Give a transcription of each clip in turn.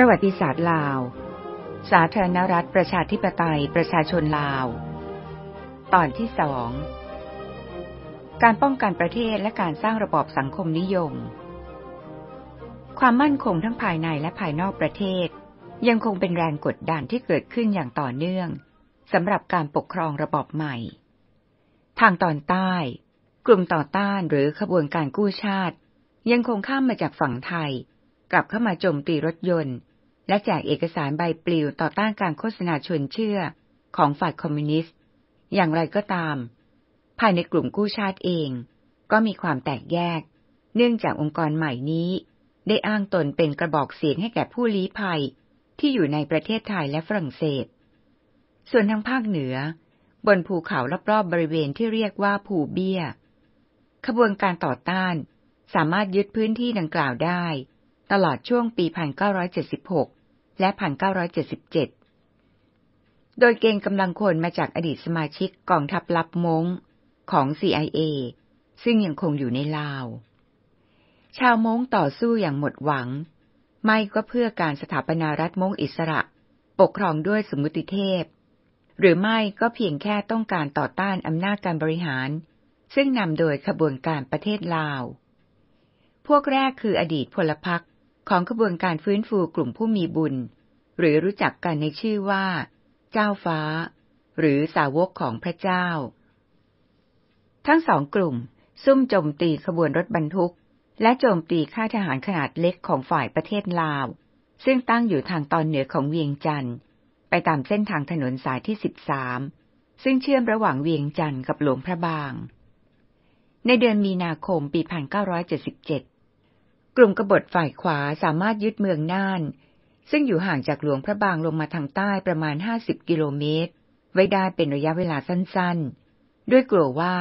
ประวัติศาสตร์ลาว สาธารณรัฐประชาธิปไตยประชาชนลาว ตอนที่สอง การป้องกันประเทศและการสร้างระบอบสังคมนิยม ความมั่นคงทั้งภายในและภายนอกประเทศ ยังคงเป็นแรงกดดันที่เกิดขึ้นอย่างต่อเนื่องสำหรับการปกครองระบอบใหม่ ทางตอนใต้ กลุ่มต่อต้านหรือขบวนการกู้ชาติ ยังคงข้ามมาจากฝั่งไทยกลับเข้ามาโจมตีรถยนต์และแจกเอกสารใบปลิวต่อต้านการโฆษณาชวนเชื่อของฝ่ายคอมมิวนิสต์ อย่างไรก็ตาม ภายในกลุ่มกู้ชาติเองก็มีความแตกแยก เนื่องจากองค์กรใหม่นี้ ได้อ้างตนเป็นกระบอกเสียงให้แก่ผู้ลี้ภัย ที่อยู่ในประเทศไทยและฝรั่งเศส ส่วนทางภาคเหนือ บนภูเขารอบๆบริเวณที่เรียกว่าภูเบี้ย ขบวนการต่อต้าน สามารถยึดพื้นที่ดังกล่าวได้ตลอดช่วงปี1976และ 1977 โดยเกณฑ์กำลังคนมาจากอดีตสมาชิกกองทัพลับมงของ CIA ซึ่งยังคงอยู่ในลาว ชาวมงต่อสู้อย่างหมดหวัง ไม่ก็เพื่อการสถาปนารัฐมงอิสระ ปกครองด้วยสมมุติเทพ หรือไม่ก็เพียงแค่ต้องการต่อต้านอำนาจการบริหาร ซึ่งนำโดยขบวนการประเทศลาว พวกแรกคืออดีตพลพรรคของขบวนการฟื้นฟูกลุ่มผู้มีบุญ หรือรู้จักกันในชื่อว่า เจ้าฟ้า หรือสาวกของพระเจ้า ทั้งสองกลุ่ม ซุ่มโจมตีขบวนรถบรรทุก และโจมตีข้าทหารขนาดเล็กของฝ่ายประเทศลาว ซึ่งตั้งอยู่ทางตอนเหนือของเวียงจันทร์ไปตามเส้นทางถนนสายที่สิบสามซึ่งเชื่อมระหว่างเวียงจันทร์กับหลวงพระบาง ในเดือนมีนาคมปี1977กลุ่มกบฏฝ่ายขวาสามารถยึดเมืองน่าน ซึ่งอยู่ห่างจากหลวงพระบางลงมาทางใต้ประมาณ 50 กิโลเมตร ไว้ได้เป็นระยะเวลาสั้นๆ ด้วยกลัวว่า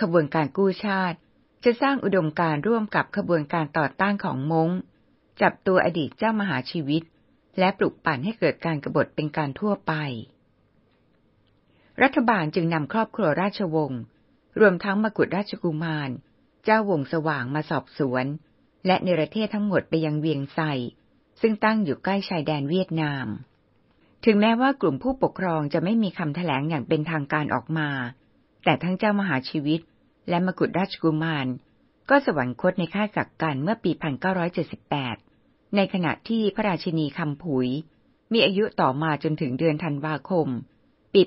ขบวนการกู้ชาติ จะสร้างอุดมการร่วมกับขบวนการต่อต้านของม้ง จับตัวอดีตเจ้ามหาชีวิต และปลุกปั่นให้เกิดการกรบฏเป็นการทั่วไป รัฐบาลจึงนำครอบครัวราชวงศ์รวมทั้งมกุฎราชกุมาร เจ้าวงสว่างมาสอบสวนและเนรเทศทั้งหมดไปยังเวียงไซซึ่งตั้งอยู่ใกล้ชายแดนเวียดนาม ถึงแม้ว่ากลุ่มผู้ปกครองจะไม่มีคำแถลงอย่างเป็นทางการออกมา แต่ทั้งเจ้ามหาชีวิตและมกุฎราชกุมารก็สวรรคตในค่ายกักกันเมื่อปี 1978 ในขณะที่พระราชินีคำผุย มีอายุต่อมาจนถึงเดือนธันวาคมปี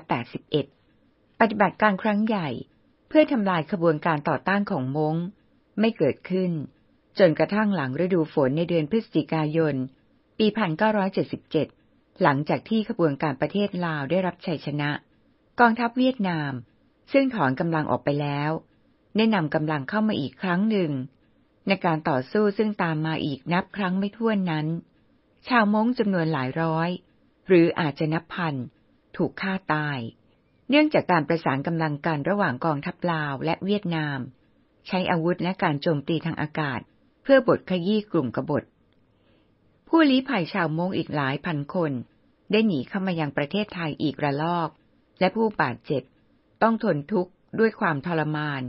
1981 ปฏิบัติการครั้งใหญ่ เพื่อทำลายขบวนการต่อต้านของมง้ง ไม่เกิดขึ้นจนกระทั่งหลังฤดูฝนในเดือนพฤศจิกายน ปี 1977 หลังจากที่ขบวนการประเทศลาวได้รับชัยชนะ กองทัพเวียดนาม ซึ่งถอนกำลังออกไปแล้วได้นำกำลังเข้ามาอีกครั้งหนึ่ง ในการต่อสู้ซึ่งตามมาอีกนับครั้งไม่ถ้วนนั้น ชาวม้งจำนวนหลายร้อย หรืออาจจะนับพันถูกฆ่าตาย เนื่องจากการประสานกำลังกันระหว่างกองทัพลาวและเวียดนาม ใช้อาวุธและการโจมตีทางอากาศเพื่อบทขยี้กลุ่มกบฏ ผู้ลี้ภัยชาวมงอีกหลายพันคน ได้หนีเข้ามายังประเทศไทยอีกระลอก และผู้บาดเจ็บต้องทนทุกข์ด้วยความทรมาน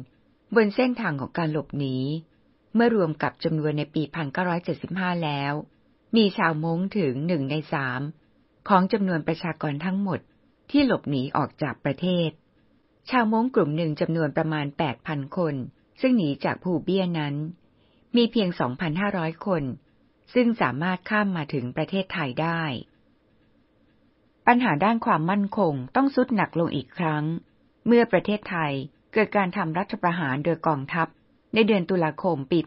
บนเส้นทางของการหลบหนี เมื่อรวมกับจำนวนในปี 1975 แล้ว มีชาวมงถึงหนึ่งในสามของจำนวนประชากรทั้งหมดที่หลบหนีออกจากประเทศ ชาวมงกลุ่มหนึ่งจำนวนประมาณ 8,000 คน ซึ่งหนีจากภูเบี้ยนั้นมีเพียง 2,500 คน ซึ่งสามารถข้ามมาถึงประเทศไทยได้ ปัญหาด้านความมั่นคงต้องสุดหนักลงอีกครั้ง เมื่อประเทศไทยเกิดการทำรัฐประหารโดยกองทัพ ในเดือนตุลาคมปี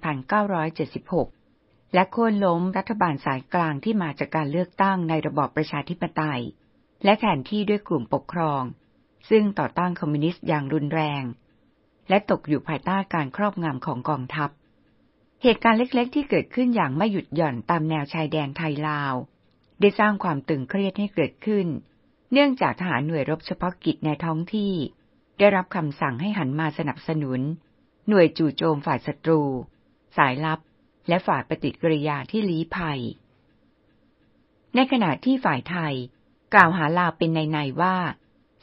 1976 และโค่นล้มรัฐบาลสายกลางที่มาจากการเลือกตั้งในระบอบประชาธิปไตย และแทนที่ด้วยกลุ่มปกครอง ซึ่งต่อต้านคอมมิวนิสต์อย่างรุนแรง และตกอยู่ภายใต้การครอบงำของกองทัพเหตุการณ์เล็กๆที่เกิดขึ้นอย่างไม่หยุดหย่อนตามแนวชายแดนไทยลาว ได้สร้างความตึงเครียดให้เกิดขึ้น เนื่องจากทหารหน่วยรบเฉพาะกิจในท้องที่ ได้รับคำสั่งให้หันมาสนับสนุน หน่วยจู่โจมฝ่ายศัตรู สายลับ และฝ่ายปฏิกิริยาที่ลี้ภัย ในขณะที่ฝ่ายไทย กล่าวหาลาวเป็นในในว่า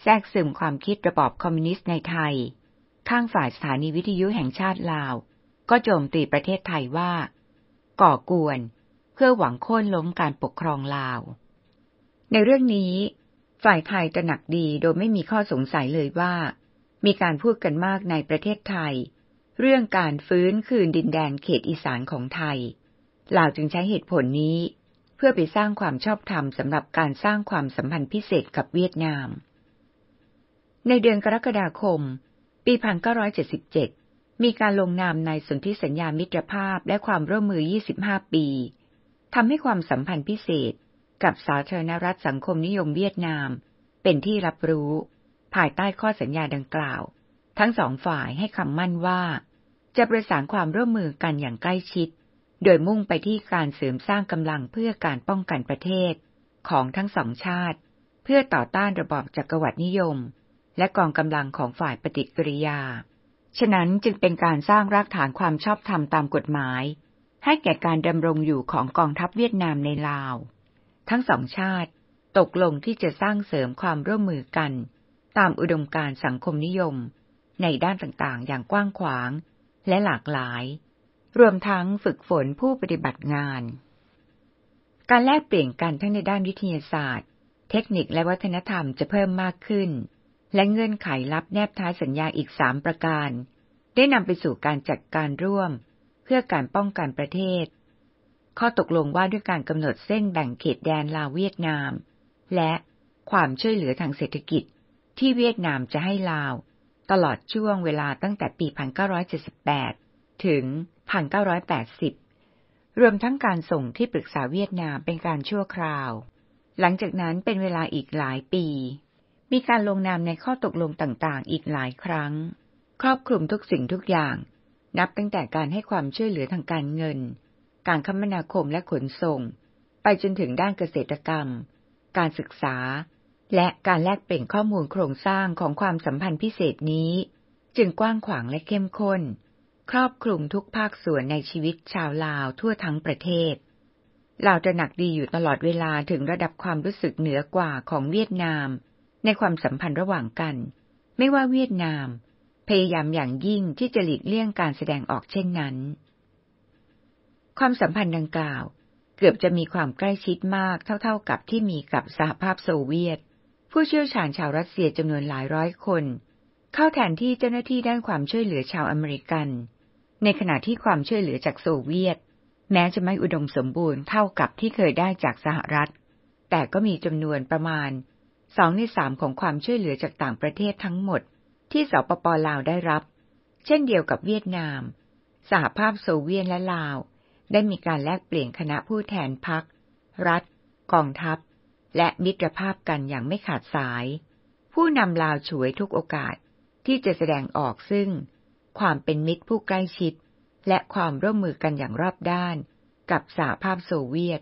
แทรกซึมความคิดระบอบคอมมิวนิสต์ในไทย ข้างฝ่ายสถานีวิทยุแห่งชาติลาวก็โจมตีประเทศไทยว่า ก่อกวนเพื่อหวังโค่นล้มการปกครองลาว ในเรื่องนี้ ฝ่ายไทยตระหนักดีโดยไม่มีข้อสงสัยเลยว่า มีการพูดกันมากในประเทศไทย เรื่องการฟื้นคืนดินแดนเขตอีสานของไทยลาวจึงใช้เหตุผลนี้เพื่อไปสร้างความชอบธรรมสำหรับการสร้างความสัมพันธ์พิเศษกับเวียดนาม ในเดือนกรกฎาคม ปี 1977มีการลงนามในสนธิสัญญามิตรภาพและความร่วมมือ 25 ปี ทำให้ความสัมพันธ์พิเศษกับสาธารณรัฐสังคมนิยมเวียดนามเป็นที่รับรู้ภายใต้ข้อสัญญาดังกล่าว ทั้งสองฝ่ายให้คำมั่นว่า จะประสานความร่วมมือกันอย่างใกล้ชิด โดยมุ่งไปที่การเสริมสร้างกำลังเพื่อการป้องกันประเทศของทั้งสองชาติ เพื่อต่อต้านระบอบจักรวรรดินิยม และกองกำลังของฝ่ายปฏิกิริยาฉะนั้นจึงเป็นการสร้างรากฐานความชอบธรรมตามกฎหมาย ให้แก่การดำรงอยู่ของกองทัพเวียดนามในลาว ทั้งสองชาติตกลงที่จะสร้างเสริมความร่วมมือกัน ตามอุดมการสังคมนิยม ในด้านต่างๆอย่างกว้างขวางและหลากหลาย รวมทั้งฝึกฝนผู้ปฏิบัติงาน การแลกเปลี่ยนกันทั้งในด้านวิทยาศาสตร์ เทคนิคและวัฒนธรรมจะเพิ่มมากขึ้นและเงื่อนไขลับแนบท้ายสัญญาอีกสามประการ ได้นำไปสู่การจัดการร่วม เพื่อการป้องกันประเทศ ข้อตกลงว่าด้วยการกำหนดเส้นแบ่งเขตแดนลาวเวียดนาม และความช่วยเหลือทางเศรษฐกิจที่เวียดนามจะให้ลาวตลอดช่วงเวลาตั้งแต่ปี 1978 ถึง 1980 รวมทั้งการส่งที่ปรึกษาเวียดนามเป็นการชั่วคราว หลังจากนั้นเป็นเวลาอีกหลายปีมีการลงนามในข้อตกลงต่างๆ อีกหลายครั้ง ครอบคลุมทุกสิ่งทุกอย่าง นับตั้งแต่การให้ความช่วยเหลือทางการเงิน การคมนาคมและขนส่ง ไปจนถึงด้านเกษตรกรรม การศึกษา และการแลกเปลี่ยนข้อมูลโครงสร้างของความสัมพันธ์พิเศษนี้ จึงกว้างขวางและเข้มข้น ครอบคลุมทุกภาคส่วนในชีวิตชาวลาวทั่วทั้งประเทศ เราจะหนักดีอยู่ตลอดเวลาถึงระดับความรู้สึกเหนือกว่าของเวียดนามในความสัมพันธ์ระหว่างกัน ไม่ว่าเวียดนาม พยายามอย่างยิ่งที่จะหลีกเลี่ยงการแสดงออกเช่นนั้น ความสัมพันธ์ดังกล่าว เกือบจะมีความใกล้ชิดมากเท่าๆกับที่มีกับสหภาพโซเวียต ผู้เชี่ยวชาญชาวรัสเซียจำนวนหลายร้อยคน เข้าแทนที่เจ้าหน้าที่ด้านความช่วยเหลือชาวอเมริกัน ในขณะที่ความช่วยเหลือจากโซเวียต แม้จะไม่อุดมสมบูรณ์เท่ากับที่เคยได้จากสหรัฐ แต่ก็มีจำนวนประมาณสองในสามของความช่วยเหลือจากต่างประเทศทั้งหมดที่สปปลาวได้รับ เช่นเดียวกับเวียดนาม สหภาพโซเวียตและลาว ได้มีการแลกเปลี่ยนคณะผู้แทนพัก รัฐ กองทัพ และมิตรภาพกันอย่างไม่ขาดสาย ผู้นำลาวฉวยทุกโอกาสที่จะแสดงออกซึ่ง ความเป็นมิตรผู้ใกล้ชิด และความร่วมมือกันอย่างรอบด้าน กับสหภาพโซเวียต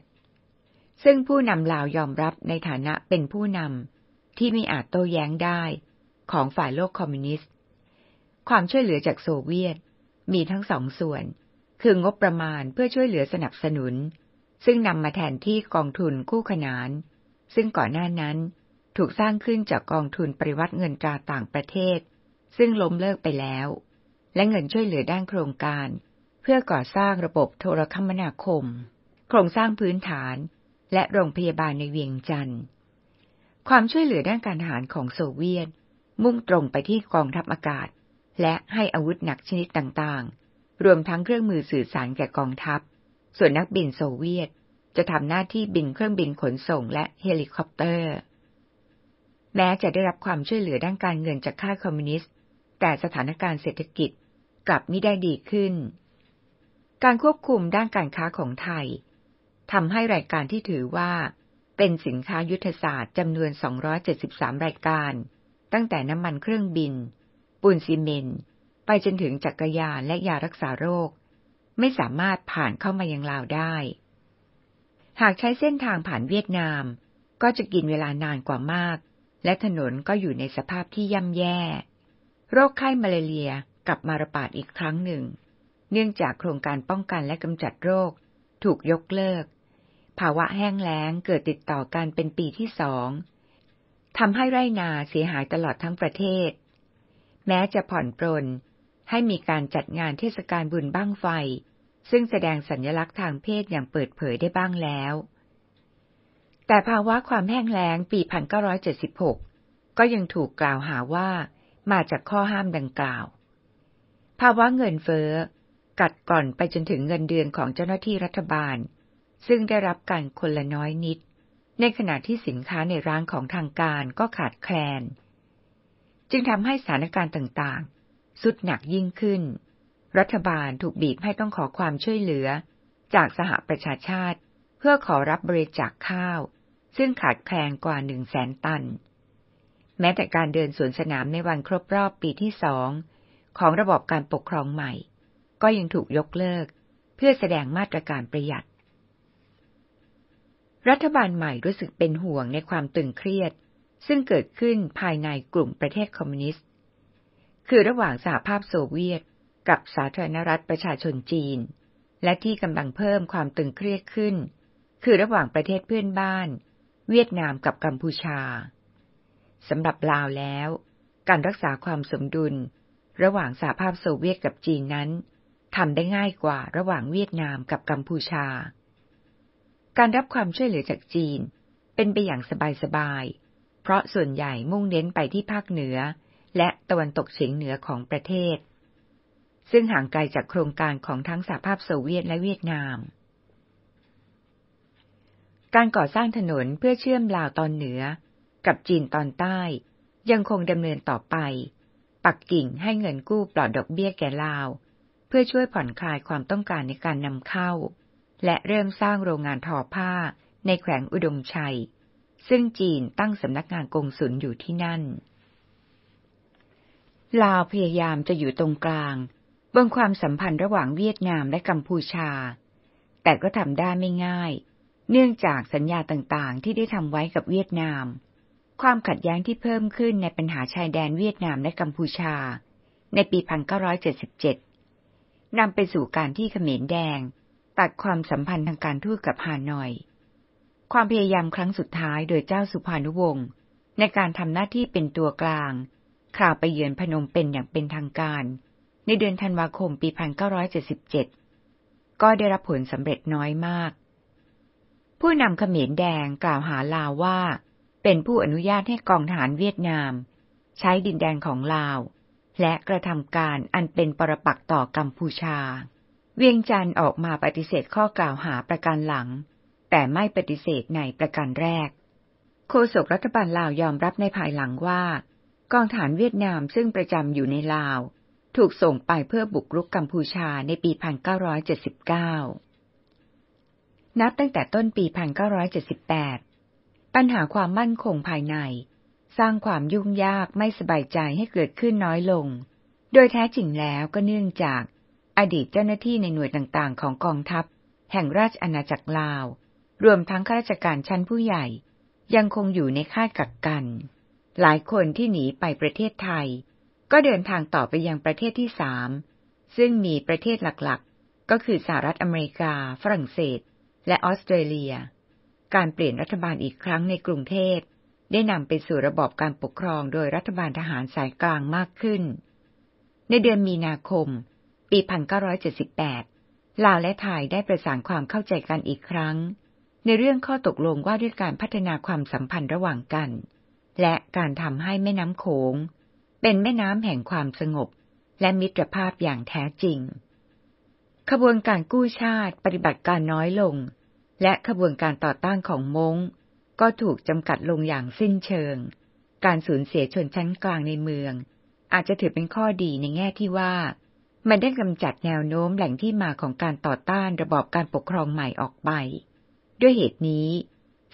ซึ่งผู้นำลาวยอมรับในฐานะเป็นผู้นำที่ไม่อาจโต้แย้งได้ของฝ่ายโลกคอมมิวนิสต์ ความช่วยเหลือจากโซเวียตมีทั้งสองส่วน คืองบประมาณเพื่อช่วยเหลือสนับสนุน ซึ่งนำมาแทนที่กองทุนคู่ขนาน ซึ่งก่อนหน้านั้น ถูกสร้างขึ้นจากกองทุนปริวัติเงินตราต่างประเทศ ซึ่งล้มเลิกไปแล้ว และเงินช่วยเหลือด้านโครงการ เพื่อก่อสร้างระบบโทรคมนาคม โครงสร้างพื้นฐาน และโรงพยาบาลในเวียงจันทร์ความช่วยเหลือด้านการทหารของโซเวียต มุ่งตรงไปที่กองทัพอากาศ และให้อาวุธหนักชนิดต่าง ๆ รวมทั้งเครื่องมือสื่อสารแก่กองทัพ ส่วนนักบินโซเวียต จะทำหน้าที่บินเครื่องบินขนส่งและเฮลิคอปเตอร์ แม้จะได้รับความช่วยเหลือด้านการเงินจากค่าคอมมิวนิสต์ แต่สถานการณ์เศรษฐกิจกลับไม่ได้ดีขึ้น การควบคุมด้านการค้าของไทยทำให้รายการที่ถือว่าเป็นสินค้ายุทธศาสตร์จำนวน 273 รายการ ตั้งแต่น้ำมันเครื่องบิน ปูนซีเมนต์ ไปจนถึงจักรยานและยารักษาโรค ไม่สามารถผ่านเข้ามายังลาวได้ หากใช้เส้นทางผ่านเวียดนาม ก็จะกินเวลานานกว่ามาก และถนนก็อยู่ในสภาพที่ย่ำแย่ โรคไข้มาลาเรียกลับมาระบาดอีกครั้งหนึ่ง เนื่องจากโครงการป้องกันและกำจัดโรค ถูกยกเลิกภาวะแห้งแล้งเกิดติดต่อกันเป็นปีที่สองทำให้ไร่นาเสียหายตลอดทั้งประเทศ แม้จะผ่อนปรนให้มีการจัดงานเทศกาลบุญบ้างไฟ ซึ่งแสดงสัญลักษณ์ทางเพศอย่างเปิดเผยได้บ้างแล้ว แต่ภาวะความแห้งแล้งปี 1976 ก็ยังถูกกล่าวหาว่ามาจากข้อห้ามดังกล่าว ภาวะเงินเฟ้อกัดก่อนไปจนถึงเงินเดือนของเจ้าหน้าที่รัฐบาลซึ่งได้รับการคนละน้อยนิด ในขณะที่สินค้าในร้านของทางการก็ขาดแคลน จึงทำให้สถานการณ์ต่างๆ สุดหนักยิ่งขึ้น รัฐบาลถูกบีบให้ต้องขอความช่วยเหลือ จากสหประชาชาติ เพื่อขอรับบริจาคข้าว ซึ่งขาดแคลนกว่าหนึ่งแสนตัน แม้แต่การเดินสวนสนามในวันครบรอบปีที่สองของระบบการปกครองใหม่ ก็ยังถูกยกเลิก เพื่อแสดงมาตรการประหยัดรัฐบาลใหม่รู้สึกเป็นห่วงในความตึงเครียด ซึ่งเกิดขึ้นภายในกลุ่มประเทศคอมมิวนิสต์คือระหว่างสหภาพโซเวียตกับสาธารณรัฐประชาชนจีน และที่กำลังเพิ่มความตึงเครียดขึ้น คือระหว่างประเทศเพื่อนบ้าน เวียดนามกับกัมพูชาสำหรับลาวแล้ว การรักษาความสมดุล ระหว่างสหภาพโซเวียตกับจีนนั้นทำได้ง่ายกว่าระหว่างเวียดนามกับกัมพูชาการรับความช่วยเหลือจากจีน เป็นไปอย่างสบายๆ เพราะส่วนใหญ่มุ่งเน้นไปที่ภาคเหนือ และตะวันตกเฉียงเหนือของประเทศ ซึ่งห่างไกลจากโครงการของทั้งสหภาพโซเวียตและเวียดนาม การก่อสร้างถนนเพื่อเชื่อมลาวตอนเหนือกับจีนตอนใต้ ยังคงดำเนินต่อไป ปักกิ่งให้เงินกู้ปลอดดอกเบี้ยแก่ลาวเพื่อช่วยผ่อนคลายความต้องการในการนำเข้าและเริ่มสร้างโรงงานทอผ้าในแขวงอุดมชัย ซึ่งจีนตั้งสำนักงานกงสุลอยู่ที่นั่น ลาวพยายามจะอยู่ตรงกลางบนความสัมพันธ์ระหว่างเวียดนามและกัมพูชา แต่ก็ทำได้ไม่ง่าย เนื่องจากสัญญาต่างๆที่ได้ทำไว้กับเวียดนาม ความขัดแย้งที่เพิ่มขึ้นในปัญหาชายแดนเวียดนามและกัมพูชา ในปี1977นำไปสู่การที่เขมรแดงตัดความสัมพันธ์ทางการทูตกับฮานอย ความพยายามครั้งสุดท้ายโดยเจ้าสุภานุวงศ์ ในการทำหน้าที่เป็นตัวกลาง ข่าวไปเยือนพนมเป็นอย่างเป็นทางการ ในเดือนธันวาคมปี 1977 ก็ได้รับผลสำเร็จน้อยมาก ผู้นำเขมรแดงกล่าวหาลาวว่า เป็นผู้อนุญาตให้กองทหารเวียดนาม ใช้ดินแดนของลาว และกระทำการอันเป็นปรปักต่อกัมพูชาเวียงจันทร์ออกมาปฏิเสธข้อกล่าวหาประการหลัง แต่ไม่ปฏิเสธในประการแรก โฆษกรัฐบาลลาวยอมรับในภายหลังว่า กองฐานเวียดนามซึ่งประจำอยู่ในลาว ถูกส่งไปเพื่อบุกรุกกัมพูชาในปี 1979 นับตั้งแต่ต้นปี 1978 ปัญหาความมั่นคงภายใน สร้างความยุ่งยากไม่สบายใจให้เกิดขึ้นน้อยลง โดยแท้จริงแล้วก็เนื่องจากอดีตเจ้าหน้าที่ในหน่วยต่างๆ ของกองทัพ แห่งราชอาณาจักรลาว รวมทั้งข้าราชการชั้นผู้ใหญ่ ยังคงอยู่ในค่ายกักกัน หลายคนที่หนีไปประเทศไทย ก็เดินทางต่อไปยังประเทศที่สาม ซึ่งมีประเทศหลัก ๆ ก็คือสหรัฐอเมริกา ฝรั่งเศส และออสเตรเลีย การเปลี่ยนรัฐบาลอีกครั้งในกรุงเทพได้นำไปสู่ระบบการปกครองโดยรัฐบาลทหารสายกลางมากขึ้น ในเดือนมีนาคมปี1978ลาวและไทยได้ประสานความเข้าใจกันอีกครั้ง ในเรื่องข้อตกลงว่าด้วยการพัฒนาความสัมพันธ์ระหว่างกัน และการทำให้แม่น้ำโขงเป็นแม่น้ำแห่งความสงบและมิตรภาพอย่างแท้จริง ขบวนการกู้ชาติปฏิบัติการน้อยลง และขบวนการต่อต้านของมงก็ถูกจำกัดลงอย่างสิ้นเชิง การสูญเสียชนชั้นกลางในเมือง อาจจะถือเป็นข้อดีในแง่ที่ว่ามันได้กำจัดแนวโน้มแหล่งที่มาของการต่อต้านระบอบการปกครองใหม่ออกไป ด้วยเหตุนี้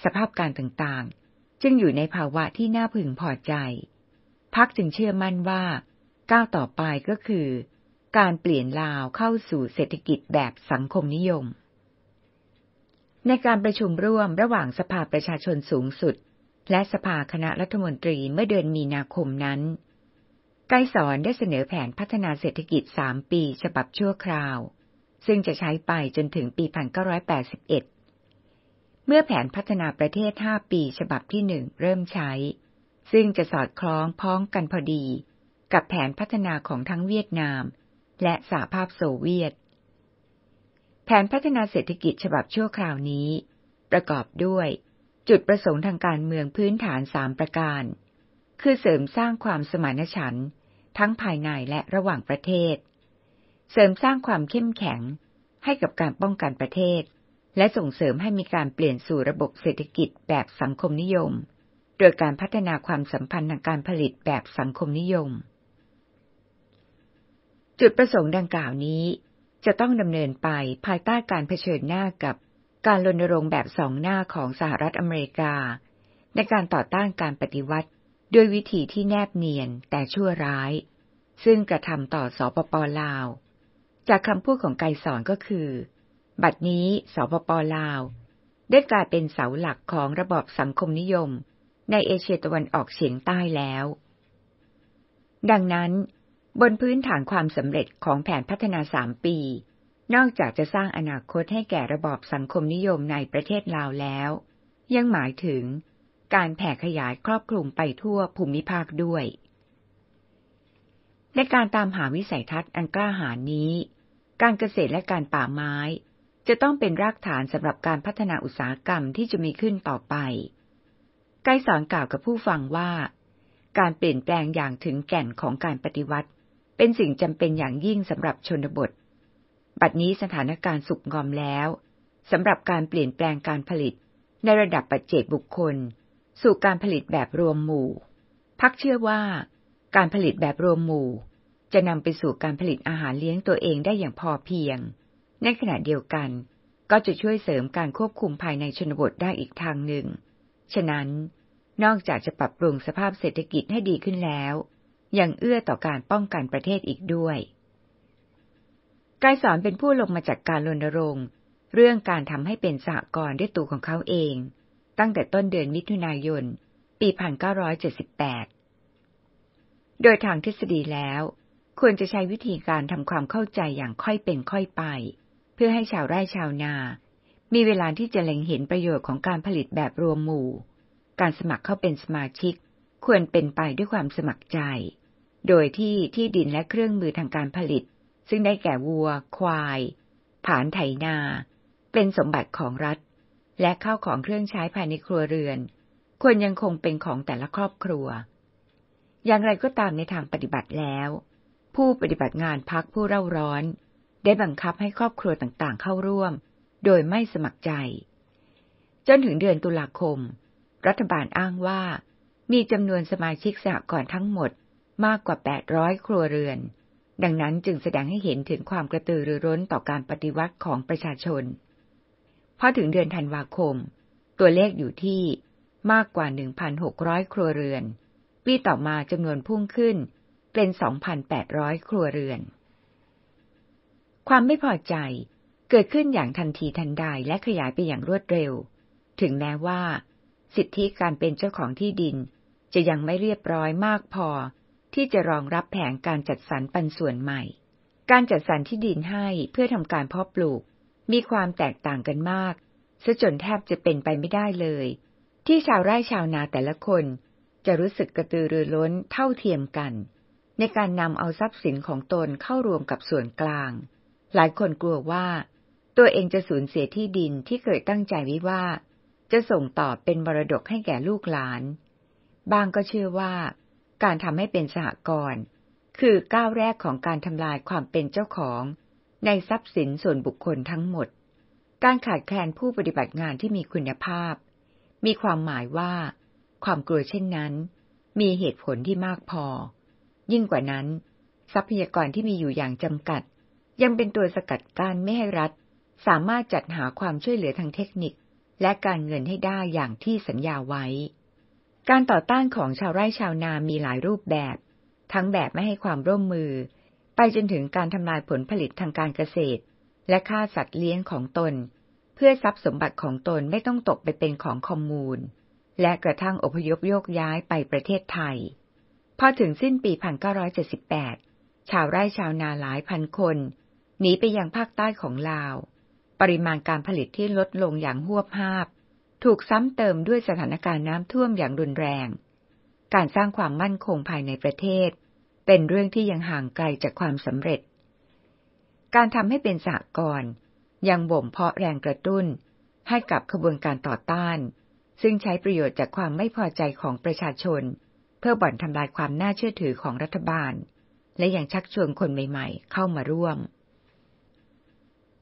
สภาพการต่างๆ จึงอยู่ในภาวะที่น่าพึงพอใจ พักจึงเชื่อมั่นว่า ก้าวต่อไปก็คือการเปลี่ยนลาวเข้าสู่เศรษฐกิจแบบสังคมนิยม ในการประชุมร่วมระหว่างสภาประชาชนสูงสุด และสภาคณะรัฐมนตรีเมื่อเดือนมีนาคมนั้นไกรสอนได้เสนอแผนพัฒนาเศรษฐกิจ 3 ปีฉบับชั่วคราว ซึ่งจะใช้ไปจนถึงปี 1981 เมื่อแผนพัฒนาประเทศ 5 ปีฉบับที่ 1 เริ่มใช้ ซึ่งจะสอดคล้องพ้องกันพอดีกับแผนพัฒนาของทั้งเวียดนามและสหภาพโซเวียต แผนพัฒนาเศรษฐกิจฉบับชั่วคราวนี้ ประกอบด้วย จุดประสงค์ทางการเมืองพื้นฐาน 3 ประการ คือเสริมสร้างความสมานฉันท์ทั้งภายในและระหว่างประเทศ เสริมสร้างความเข้มแข็งให้กับการป้องกันประเทศ และส่งเสริมให้มีการเปลี่ยนสู่ระบบเศรษฐกิจแบบสังคมนิยม โดยการพัฒนาความสัมพันธ์ทางการผลิตแบบสังคมนิยม จุดประสงค์ดังกล่าวนี้ จะต้องดำเนินไปภายใต้การเผชิญหน้ากับการรณรงค์แบบสองหน้าของสหรัฐอเมริกา ในการต่อต้านการปฏิวัติด้วยวิธีที่แนบเนียน แต่ชั่วร้าย ซึ่งกระทำต่อสอปปลาว จากคำพูดของไกสอนก็คือ บัดนี้สปปลาว ได้กลายเป็นเสาหลักของระบอบสังคมนิยม ในเอเชียตะวันออกเฉียงใต้แล้ว ดังนั้น บนพื้นฐานความสำเร็จของแผนพัฒนาสามปี นอกจากจะสร้างอนาคตให้แก่ระบอบสังคมนิยมในประเทศลาวแล้ว ยังหมายถึงการแผ่ขยายครอบคลุมไปทั่วภูมิภาคด้วย ในการตามหาวิสัยทัศน์อันกล้าหาญนี้ การเกษตรและการป่าไม้ จะต้องเป็นรากฐานสำหรับการพัฒนาอุตสาหกรรมที่จะมีขึ้นต่อไป ไกสอนกล่าวกับผู้ฟังว่า การเปลี่ยนแปลงอย่างถึงแก่นของการปฏิวัติ เป็นสิ่งจำเป็นอย่างยิ่งสำหรับชนบท บัดนี้สถานการณ์สุกงอมแล้วสำหรับการเปลี่ยนแปลงการผลิตในระดับปัจเจกบุคคลสู่การผลิตแบบรวมหมู่ พักเชื่อว่า การผลิตแบบรวมหมู่ จะนำไปสู่การผลิตอาหารเลี้ยงตัวเองได้อย่างพอเพียง ในขณะเดียวกันก็จะช่วยเสริมการควบคุมภายในชนบทได้อีกทางหนึ่ง ฉะนั้นนอกจากจะปรับปรุงสภาพเศรษฐกิจให้ดีขึ้นแล้ว ยังเอื้อต่อการป้องกันประเทศอีกด้วยกายสอนเป็นผู้ลงมาจากการรณรงค์เรื่องการทำให้เป็นสหกรณ์ด้วยตัวของเขาเองตั้งแต่ต้นเดือนมิถุนายน ปี1978 โดยทางทฤษฎีแล้ว ควรจะใช้วิธีการทำความเข้าใจอย่างค่อยเป็นค่อยไป เพื่อให้ชาวไร่ชาวนา มีเวลาที่จะเล็งเห็นประโยชน์ของการผลิตแบบรวมหมู่ การสมัครเข้าเป็นสมาชิกควรเป็นไปด้วยความสมัครใจ โดยที่ที่ดินและเครื่องมือทางการผลิต ซึ่งได้แก่วัว ควาย ผานไถนาเป็นสมบัติของรัฐและข้าวของเครื่องใช้ภายในครัวเรือน ควรยังคงเป็นของแต่ละครอบครัว อย่างไรก็ตามในทางปฏิบัติแล้ว ผู้ปฏิบัติงานพักผู้เร่าร้อน ได้บังคับให้ครอบครัวต่างๆ เข้าร่วม โดยไม่สมัครใจ จนถึงเดือนตุลาคม รัฐบาลอ้างว่า มีจำนวนสมาชิกสหกรณ์ทั้งหมดมากกว่า 800 ครัวเรือน ดังนั้นจึงแสดงให้เห็นถึงความกระตือรือร้นต่อการปฏิวัติของประชาชนพอถึงเดือนธันวาคม ตัวเลขอยู่ที่มากกว่า 1,600 ครัวเรือน ปีต่อมาจำนวนพุ่งขึ้นเป็น 2,800 ครัวเรือน ความไม่พอใจเกิดขึ้นอย่างทันทีทันใดและขยายไปอย่างรวดเร็ว ถึงแม้ว่าสิทธิการเป็นเจ้าของที่ดิน จะยังไม่เรียบร้อยมากพอ ที่จะรองรับแผงการจัดสรรปันส่วนใหม่ การจัดสรรที่ดินให้เพื่อทำการเพาะปลูกมีความแตกต่างกันมากซะจนแทบจะเป็นไปไม่ได้เลย ที่ชาวไร่ชาวนาแต่ละคน จะรู้สึกกระตือรือร้นเท่าเทียมกัน ในการนำเอาทรัพย์สินของตนเข้ารวมกับส่วนกลาง หลายคนกลัวว่า ตัวเองจะสูญเสียที่ดินที่เคยตั้งใจวิว่า จะส่งต่อเป็นมรดกให้แก่ลูกหลานบางก็เชื่อว่าการทำให้เป็นสหกรณ์คือก้าวแรกของการทำลายความเป็นเจ้าของในทรัพย์สินส่วนบุคคลทั้งหมด การขาดแคลนผู้ปฏิบัติงานที่มีคุณภาพ มีความหมายว่า ความกลัวเช่นนั้น มีเหตุผลที่มากพอ ยิ่งกว่านั้น ทรัพยากรที่มีอยู่อย่างจำกัด ยังเป็นตัวสกัดกั้นไม่ให้รัฐ สามารถจัดหาความช่วยเหลือทางเทคนิคและการเงินให้ได้อย่างที่สัญญาไว้ การต่อต้านของชาวไร่ชาวนา มีหลายรูปแบบ ทั้งแบบไม่ให้ความร่วมมือไปจนถึงการทำลายผลผลิตทางการเกษตร และฆ่าสัตว์เลี้ยงของตน เพื่อทรัพย์สมบัติของตนไม่ต้องตกไปเป็นของคอมมูนและกระทั่งอพยพโยกย้ายไปประเทศไทย พอถึงสิ้นปี 1978 ชาวไร่ชาวนาหลายพันคน หนีไปยังภาคใต้ของลาว ปริมาณการผลิตที่ลดลงอย่างหัวภาพ ถูกซ้ำเติมด้วยสถานการณ์น้ำท่วมอย่างรุนแรง การสร้างความมั่นคงภายในประเทศเป็นเรื่องที่ยังห่างไกลจากความสำเร็จ การทำให้เป็นสหกรณ์ยังบ่มเพาะแรงกระตุ้น ให้กับขบวนการต่อต้าน ซึ่งใช้ประโยชน์จากความไม่พอใจของประชาชน เพื่อบ่อนทำลายความน่าเชื่อถือของรัฐบาล และยังชักชวนคนใหม่ๆ เข้ามาร่วม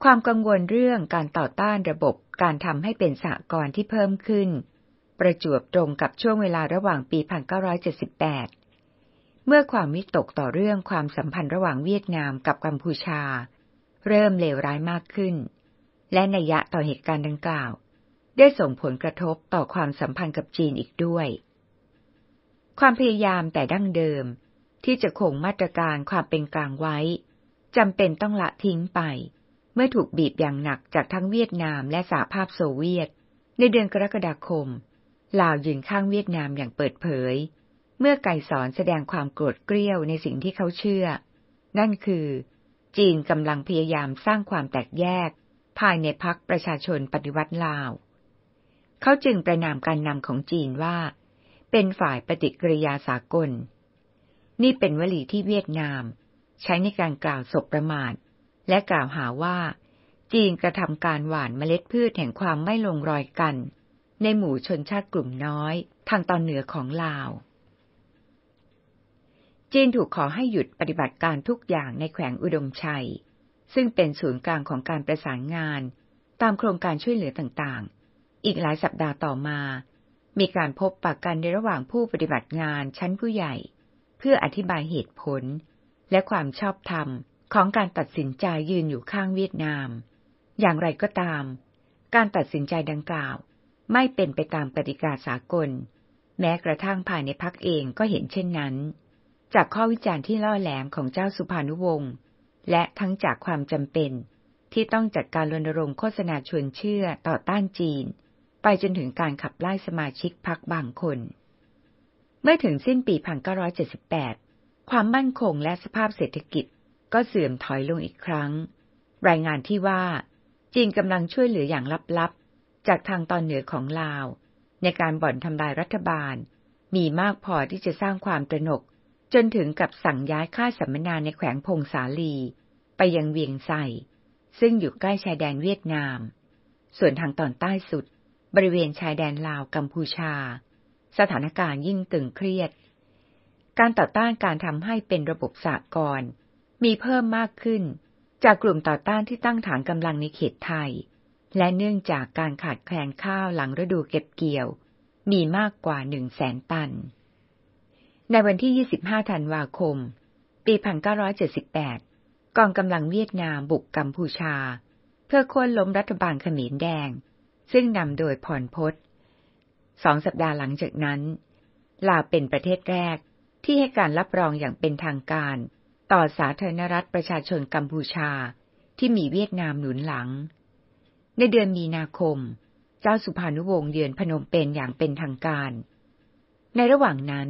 ความกังวลเรื่องการต่อต้านระบบการทำให้เป็นสหกรณ์ที่เพิ่มขึ้นประจวบตรงกับช่วงเวลาระหว่างปี1978เมื่อความวิตกต่อเรื่องความสัมพันธ์ระหว่างเวียดนามกับกัมพูชา เริ่มเลวร้ายมากขึ้น และนัยยะต่อเหตุการณ์ดังกล่าว ได้ส่งผลกระทบต่อความสัมพันธ์กับจีนอีกด้วย ความพยายามแต่ดั้งเดิมที่จะคงมาตรการความเป็นกลางไว้จำเป็นต้องละทิ้งไป เมื่อถูกบีบอย่างหนักจากทั้งเวียดนามและสหภาพโซเวียต ในเดือนกรกฎาคมลาวยืนข้างเวียดนามอย่างเปิดเผยเมื่อไก่สอนแสดงความโกรธเกรี้ยวในสิ่งที่เขาเชื่อ นั่นคือ จีนกำลังพยายามสร้างความแตกแยก ภายในพักประชาชนปฏิวัติลาว เขาจึงประนามการนำของจีนว่า เป็นฝ่ายปฏิกิริยาสากล นี่เป็นวลีที่เวียดนาม ใช้ในการกล่าวศบประมาท และกล่าวหาว่า จีนกระทำการหว่านเมล็ดพืชแห่งความไม่ลงรอยกัน ในหมู่ชนชาติกลุ่มน้อย ทางตอนเหนือของลาวจีนถูกขอให้หยุดปฏิบัติการทุกอย่างในแขวงอุดมชัย ซึ่งเป็นศูนย์กลางของการประสานงาน ตามโครงการช่วยเหลือต่างๆ อีกหลายสัปดาห์ต่อมา มีการพบปะกันในระหว่างผู้ปฏิบัติงานชั้นผู้ใหญ่ เพื่ออธิบายเหตุผล และความชอบธรรมของการตัดสินใจยืนอยู่ข้างเวียดนาม อย่างไรก็ตาม การตัดสินใจดังกล่าว ไม่เป็นไปตามปฏิกาสากล แม้กระทั่งภายในพักเองก็เห็นเช่นนั้นจากข้อวิจารณ์ที่ล่อแหลมของเจ้าสุภานุวงศ์ และทั้งจากความจำเป็น ที่ต้องจัดการรณรงค์โฆษณาชวนเชื่อต่อต้านจีน ไปจนถึงการขับไล่สมาชิกพรรคบางคน เมื่อถึงสิ้นปี1978 ความมั่นคงและสภาพเศรษฐกิจก็เสื่อมถอยลงอีกครั้ง รายงานที่ว่า จีนกำลังช่วยเหลืออย่างลับๆ จากทางตอนเหนือของลาว ในการบ่อนทำลายรัฐบาล มีมากพอที่จะสร้างความตระหนกจนถึงกับสั่งย้ายค่าสัมมนาในแขวงพงสาลี ไปยังเวียงไซซึ่งอยู่ใกล้ชายแดนเวียดนาม ส่วนทางตอนใต้สุด บริเวณชายแดนลาวกัมพูชา สถานการณ์ยิ่งตึงเครียด การต่อต้านการทำให้เป็นระบบสากลมีเพิ่มมากขึ้น จากกลุ่มต่อต้านที่ตั้งฐานกำลังในเขตไทย และเนื่องจากการขาดแคลนข้าวหลังฤดูเก็บเกี่ยวมีมากกว่าหนึ่งแสนตันในวันที่ 25 ธันวาคม ปี 1978 กองกำลังเวียดนามบุกกัมพูชา เพื่อโค่นล้มรัฐบาลเขมิแดง ซึ่งนำโดยผ่อนพศสองสัปดาห์หลังจากนั้นลาวเป็นประเทศแรกที่ให้การรับรองอย่างเป็นทางการ ต่อสาธารณรัฐประชาชนกัมพูชาที่มีเวียดนามหนุนหลัง ในเดือนมีนาคม เจ้าสุภานุวงศ์เยือนพนมเปญอย่างเป็นทางการ ในระหว่างนั้น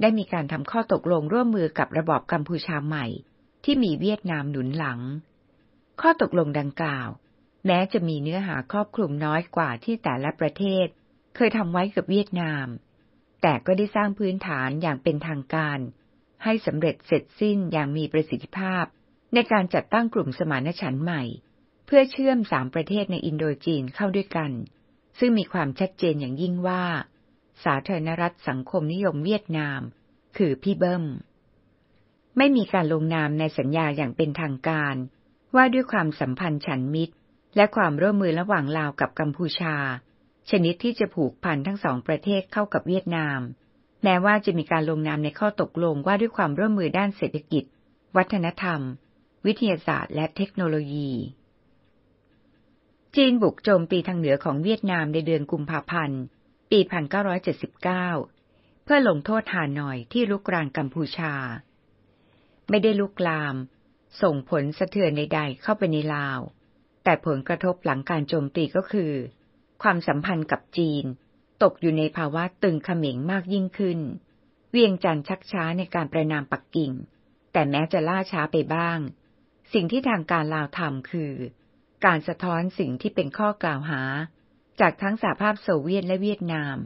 ได้มีการทำข้อตกลงร่วมมือกับระบอบกัมพูชาใหม่ที่มีเวียดนามหนุนหลัง ข้อตกลงดังกล่าว แม้จะมีเนื้อหาครอบคลุมน้อยกว่าที่แต่ละประเทศ เคยทำไว้กับเวียดนาม แต่ก็ได้สร้างพื้นฐานอย่างเป็นทางการให้สำเร็จเสร็จสิ้นอย่างมีประสิทธิภาพ ในการจัดตั้งกลุ่มสมานฉันท์ใหม่ เพื่อเชื่อมสามประเทศในอินโดจีนเข้าด้วยกัน ซึ่งมีความชัดเจนอย่างยิ่งว่าสาธารณรัฐสังคมนิยมเวียดนาม คือ พี่เบิ้มไม่มีการลงนามในสัญญาอย่างเป็นทางการ ว่าด้วยความสัมพันธ์ฉันมิตร และความร่วมมือระหว่างลาวกับกัมพูชา ชนิดที่จะผูกพันทั้งสองประเทศเข้ากับเวียดนาม แม้ว่าจะมีการลงนามในข้อตกลงว่าด้วยความร่วมมือด้านเศรษฐกิจ วัฒนธรรม วิทยาศาสตร์ และเทคโนโลยี จีนบุกโจมตีทางเหนือของเวียดนามในเดือนกุมภาพันธ์ปี 1979 เพื่อลงโทษหาหน่อยที่ลุกรานกัมพูชา ไม่ได้ลุกลาม ส่งผลสะเทือนใดๆเข้าไปในลาว แต่ผลกระทบหลังการโจมตีก็คือ ความสัมพันธ์กับจีน ตกอยู่ในภาวะตึงขมิงมากยิ่งขึ้น เวียงจันทร์ชักช้าในการประนามปักกิ่ง แต่แม้จะล่าช้าไปบ้าง สิ่งที่ทางการลาวทำคือ การสะท้อนสิ่งที่เป็นข้อกล่าวหาจากทั้งสหภาพโซเวียตและเวียดนาม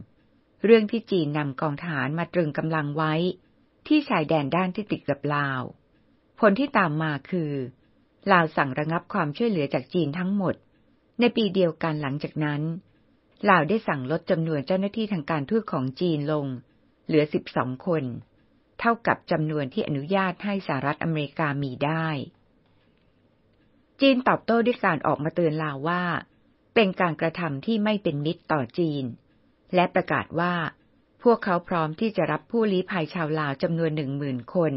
เรื่องที่จีนนำกองทหารมาตรึงกำลังไว้ ที่ชายแดนด้านที่ติดกับลาว ผลที่ตามมาคือลาวสั่งระงับความช่วยเหลือจากจีนทั้งหมด ในปีเดียวกันหลังจากนั้น ลาวได้สั่งลดจำนวนเจ้าหน้าที่ทางการทูตของจีนลง เหลือ12คน เท่ากับจำนวนที่อนุญาตให้สหรัฐอเมริกามีได้ จีนตอบโต้ด้วยการออกมาเตือนลาวว่าเป็นการกระทำที่ไม่เป็นมิตรต่อจีน และประกาศว่า พวกเขาพร้อมที่จะรับผู้ลี้ภัยชาวลาวจำนวนหนึ่งหมื่นคน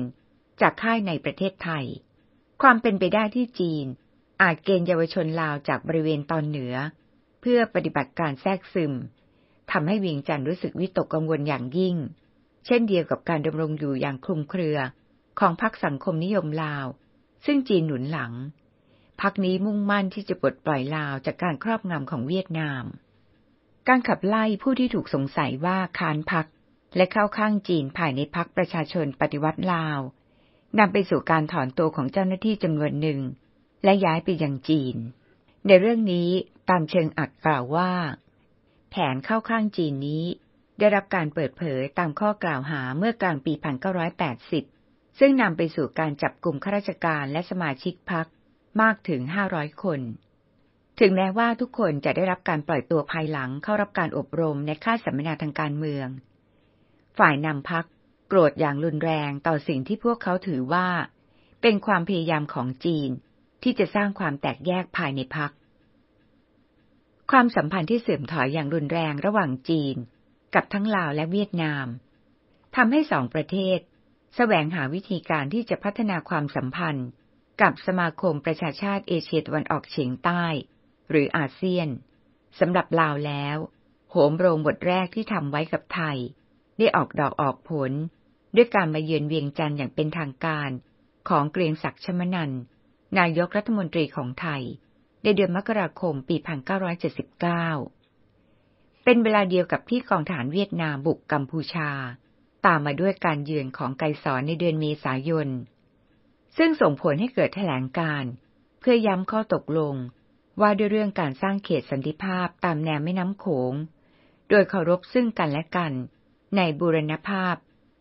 จากค่ายในประเทศไทย ความเป็นไปได้ที่จีน อาจเกณฑ์เยาวชนลาวจากบริเวณตอนเหนือ เพื่อปฏิบัติการแทรกซึมทำให้วิงจันรรู้สึกวิตกกังวลอย่างยิ่ง เช่นเดียวกับการดำรงอยู่อย่างคลุมเครือ ของพรรคสังคมนิยมลาว ซึ่งจีนหนุนหลังพักนี้มุ่งมั่นที่จะปลดปล่อยลาวจากการครอบงำของเวียดนาม การขับไล่ผู้ที่ถูกสงสัยว่าค้านพักและเข้าข้างจีนภายในพักประชาชนปฏิวัติลาวนำไปสู่การถอนตัวของเจ้าหน้าที่จำนวนหนึ่ง และย้ายไปยังจีน ในเรื่องนี้ตามเชิงอักกล่าวว่า แผนเข้าข้างจีนนี้ได้รับการเปิดเผยตามข้อกล่าวหาเมื่อกลางปี1980 ซึ่งนำไปสู่การจับกลุ่มข้าราชการและสมาชิกพรรคมากถึง 500 คน ถึงแม้ว่าทุกคนจะได้รับการปล่อยตัวภายหลังเข้ารับการอบรมในค่ายสัมมนาทางการเมือง ฝ่ายนำพักโกรธอย่างรุนแรงต่อสิ่งที่พวกเขาถือว่า เป็นความพยายามของจีนที่จะสร้างความแตกแยกภายในพัก ความสัมพันธ์ที่เสื่อมถอยอย่างรุนแรงระหว่างจีน กับทั้งลาวและเวียดนามทำให้สองประเทศ แสวงหาวิธีการที่จะพัฒนาความสัมพันธ์กับสมาคมประชาชาติเอเชียตะวันออกเฉียงใต้ หรืออาเซียนสำหรับลาวแล้ว โหมโรงบทแรกที่ทำไว้กับไทย ได้ออกดอกออกผล ด้วยการมาเยือนเวียงจันทร์อย่างเป็นทางการของเกรียงศักดิ์ชมนันนายกรัฐมนตรีของไทย ในเดือนมกราคมปี 1979 เป็นเวลาเดียวกับที่กองฐานเวียดนามบุกกัมพูชา ตามมาด้วยการเยือนของไกสอนในเดือนเมษายนซึ่งส่งผลให้เกิดแถลงการ เพื่อย้ำข้อตกลง ว่าด้วยเรื่องการสร้างเขตสันติภาพตามแนวแม่น้ำโขง โดยเคารพซึ่งกันและกัน ใน บูรณภาพ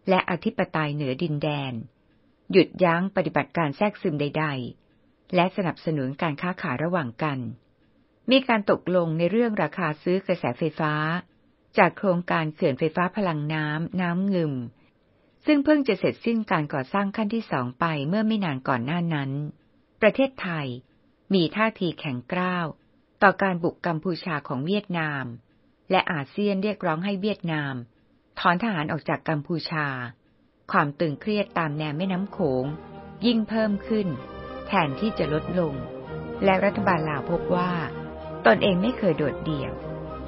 และอธิปไตยเหนือดินแดน หยุดยั้งปฏิบัติการแทรกซึมใดๆ และสนับสนุนการค้าขายระหว่างกัน มีการตกลงในเรื่องราคาซื้อกระแสไฟฟ้า จากโครงการเขื่อนไฟฟ้าพลังน้ำน้ำงึมซึ่งเพิ่งจะเสร็จสิ้นการก่อสร้างขั้นที่สองไปเมื่อไม่นานก่อนหน้านั้น ประเทศไทยมีท่าทีแข็งกร้าวต่อการบุกกัมพูชาของเวียดนาม และอาเซียนเรียกร้องให้เวียดนาม ถอนทหารออกจากกัมพูชา ความตึงเครียดตามแนวแม่น้ำโขงยิ่งเพิ่มขึ้น แทนที่จะลดลง และรัฐบาลลาวพบว่า ตนเองไม่เคยโดดเดี่ยว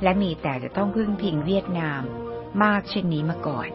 และมีแต่จะต้องพึ่งพิงเวียดนามมากเช่นนี้มาก่อน